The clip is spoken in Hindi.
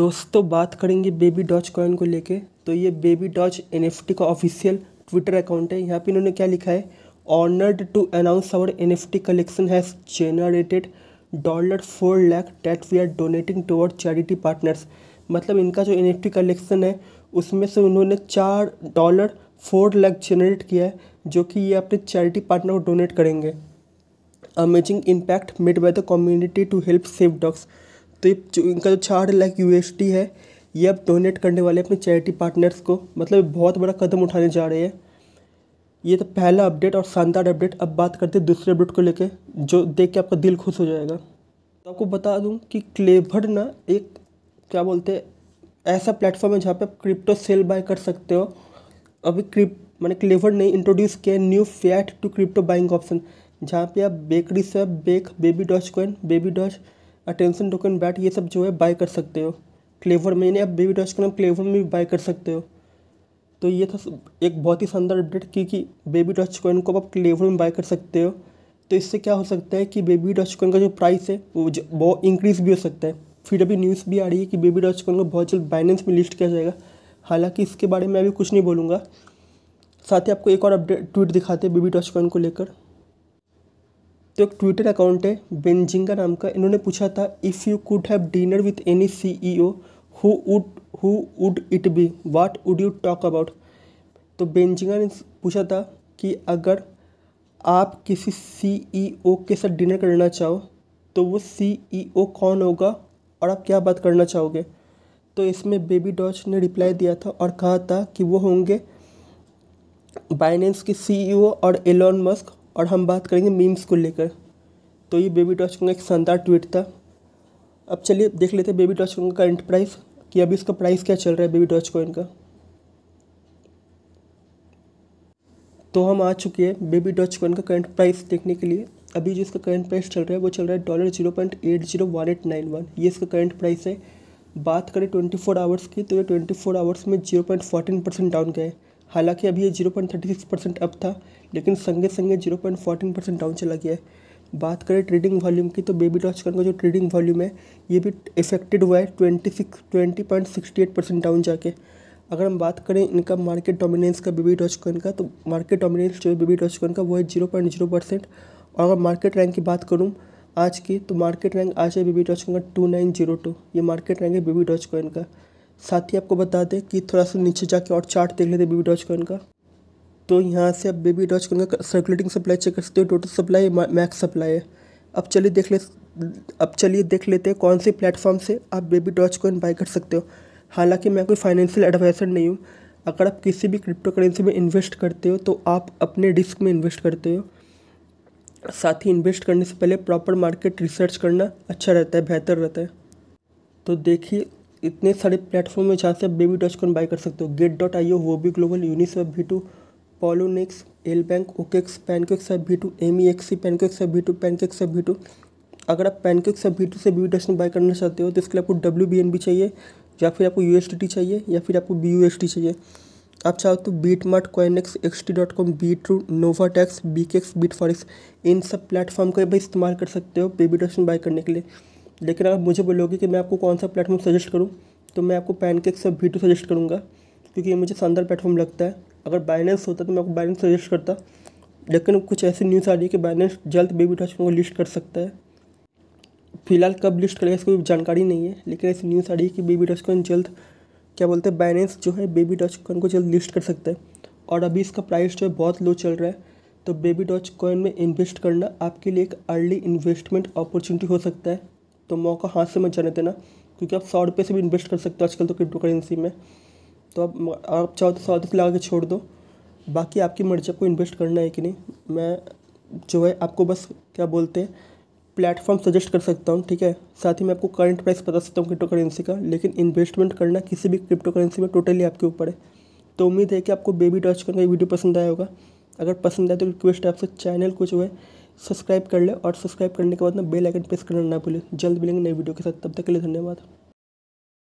दोस्तों तो बात करेंगे बेबी डॉच कॉइन को लेके तो ये बेबी डॉच एन का ऑफिशियल ट्विटर अकाउंट है यहाँ पे इन्होंने क्या लिखा है honoured to announce our N F T collection has generated dollar four lakh that we are donating toward charity partners मतलब इनका जो एन एफ टी कलेक्शन है उसमें से उन्होंने चार डॉलर फोर लैख जनरेट किया है जो कि ये अपने चैरिटी पार्टनर को डोनेट करेंगे amazing impact made by the community to help save dogs तो ये इनका जो चार लाख यू है ये अब डोनेट करने वाले अपने चैरिटी पार्टनर्स को मतलब बहुत बड़ा कदम उठाने जा रहे हैं ये तो पहला अपडेट और शानदार अपडेट अब बात करते हैं दूसरे अपडेट को लेके जो देख के आपका दिल खुश हो जाएगा तो आपको बता दूं कि क्लेभर ना एक क्या बोलते हैं ऐसा प्लेटफॉर्म है जहाँ पे आप क्रिप्टो सेल बाय कर सकते हो अभी क्रिप मैंने क्लेवर ने इंट्रोड्यूस किया new fiat to crypto buying option जहाँ पे आप बेकरी से bake baby doge coin baby doge attention token BAT ये सब जो है बाय कर सकते हो क्लेवर में यानी आप बेबी डॉज के नाम क्लेवर में भी बाय कर सकते हो तो ये था एक बहुत ही शानदार अपडेट की कि बेबी डॉज कॉइन को आप क्लेवर में बाय कर सकते हो तो इससे क्या हो सकता है कि बेबी डॉज कॉइन का जो प्राइस है वो बहुत इंक्रीज भी हो सकता है फिर अभी न्यूज़ भी आ रही है कि बेबी डॉज कॉइन को बहुत जल्द बाइनेंस में लिस्ट किया जाएगा हालांकि इसके बारे में अभी कुछ नहीं बोलूँगा साथ ही आपको एक और अपडेट ट्वीट दिखाते हैं बेबी डॉज कॉइन को लेकर तो एक ट्विटर अकाउंट है बेंजिंगा नाम का इन्होंने पूछा था if you could have dinner with any C E O who would who would it be what would you talk about तो बेंजिंगा ने पूछा था कि अगर आप किसी सी ई ओ के साथ डिनर करना चाहो तो वो सी ई ओ कौन होगा और आप क्या बात करना चाहोगे तो इसमें बेबी डॉच ने रिप्लाई दिया था और कहा था कि वो होंगे बाइनेंस के सीईओ e और एलॉन मस्क और हम बात करेंगे मीम्स को लेकर तो ये बेबी डॉच का एक शानदार ट्वीट था अब चलिए देख लेते हैं बेबी टॉचकन का करंट प्राइस कि अभी इसका प्राइस क्या चल रहा है बेबी टॉच कॉइन का तो हम आ चुके हैं बेबी डॉच कॉइन का करंट प्राइस देखने के लिए अभी जो इसका करंट प्राइस चल रहा है वो चल रहा है dollar zero point eight zero one eight nine one ये इसका करंट प्राइस है बात करें ट्वेंटी फोर आवर्स की तो ये ट्वेंटी फोर आवर्स में zero point fourteen percent down गए हालांकि अभी ये zero point thirty six percent up था लेकिन संगे संगे zero point fourteen percent down चला गया है बात करें ट्रेडिंग वॉल्यूम की तो बेबी डॉच का जो ट्रेडिंग वॉल्यूम है ये भी इफेक्टेड हुआ है twenty six twenty point sixty eight percent down जाके अगर हम बात करें इनका मार्केट डोमिनेंस का बेबी डॉच कॉइन का तो मार्केट डोमिनेंस जो है बेबी डॉच कॉइन का वो है जीरो पॉइंट जीरो परसेंट और अगर मार्केट रैंक की बात करूँ आज की तो मार्केट रैंक आज है बेबी डॉच कॉइन का टू नाइन जीरो टू ये मार्केट रैंक है बेबी डॉच कॉइन का साथ ही आपको बता दें कि थोड़ा सा नीचे जाके और चार्ट देख लेते बेबी डॉच कॉइन का तो यहाँ से आप बेबी डॉच करके सर्कुलेटिंग सप्लाई चेक कर सकते हो टोटल सप्लाई मैक्स सप्लाई है अब चलिए देख ले अब चलिए देख लेते हैं कौन से प्लेटफॉर्म से आप बेबी डॉच कॉइन बाई कर सकते हो हालांकि मैं कोई फाइनेंशियल एडवाइज़र नहीं हूँ अगर आप किसी भी क्रिप्टो करेंसी में इन्वेस्ट करते हो तो आप अपने रिस्क में इन्वेस्ट करते हो साथ ही इन्वेस्ट करने से पहले प्रॉपर मार्केट रिसर्च करना अच्छा रहता है बेहतर रहता है तो देखिए इतने सारे प्लेटफॉर्म में जहाँ से आप बेबी डॉच कॉइन बाई कर सकते हो गेट डॉट आई वो भी global Uniswap V two Poloniex L bank OKEx pancakes है V two M E X C pancakes है बी टू पैनकेक्स है बी टू अगर आप पैनकेक्स या बी टू से टू डेस्टिन बाय करना चाहते हो तो इसके लिए आपको डब्ल्यू बी एन बी चाहिए या फिर आपको यू एस टी टी चाहिए या फिर आपको बी यू एस टी चाहिए आप चाहो तो BitMart CoinEx X T dot com Bitrue NovaDAX BKEX BitForex इन सब प्लेटफॉर्म का भी इस्तेमाल कर सकते हो बेबी डस्टन बाय करने के लिए लेकिन अगर मुझे बोलोगे कि मैं आपको कौन सा प्लेटफॉर्म सजेस्ट करूँ तो मैं आपको पैनकेक्स और बी टू सजेस्ट करूँगा क्योंकि ये मुझे शानदार प्लेटफॉर्म लगता है अगर बाइनेंस होता तो मैं आपको बाइनेंस सजेस्ट करता लेकिन कुछ ऐसी न्यूज़ आ रही है कि बाइनेंस जल्द बेबी ट्रस्ट को लिस्ट कर सकता है फिलहाल कब लिस्ट करेगा इसकी जानकारी नहीं है लेकिन ऐसी न्यूज़ आ रही है कि बेबी टच जल्द क्या बोलते हैं बाइनेंस जो है बेबी डॉच कॉइन को जल्द लिस्ट कर सकते हैं और अभी इसका प्राइस जो है बहुत लो चल रहा है तो बेबी डॉच कॉइन में इन्वेस्ट करना आपके लिए एक अर्ली इन्वेस्टमेंट अपॉर्चुनिटी हो सकता है तो मौका हाथ से मत जाने देना क्योंकि आप सौ रुपये से भी इन्वेस्ट कर सकते हो आजकल तो क्रिप्टो करेंसी में तो अब आप चाहो तो सौ दस लगा के छोड़ दो बाकी आपकी मर्जी आपको इन्वेस्ट करना है कि नहीं मैं जो है आपको बस क्या बोलते हैं प्लेटफॉर्म सजेस्ट कर सकता हूँ ठीक है साथ ही मैं आपको करंट प्राइस बता सकता हूँ क्रिप्टो करेंसी का लेकिन इन्वेस्टमेंट करना किसी भी क्रिप्टो करेंसी में टोटली आपके ऊपर है तो उम्मीद है कि आपको बेबी टच करना ये वीडियो पसंद आया होगा अगर पसंद आए तो रिक्वेस्ट है आपसे चैनल को जो है सब्सक्राइब कर ले और सब्सक्राइब करने के बाद ना बेल आइकन प्रेस करना ना भूलें जल्द मिलेंगे नई वीडियो के साथ तब तक के लिए धन्यवाद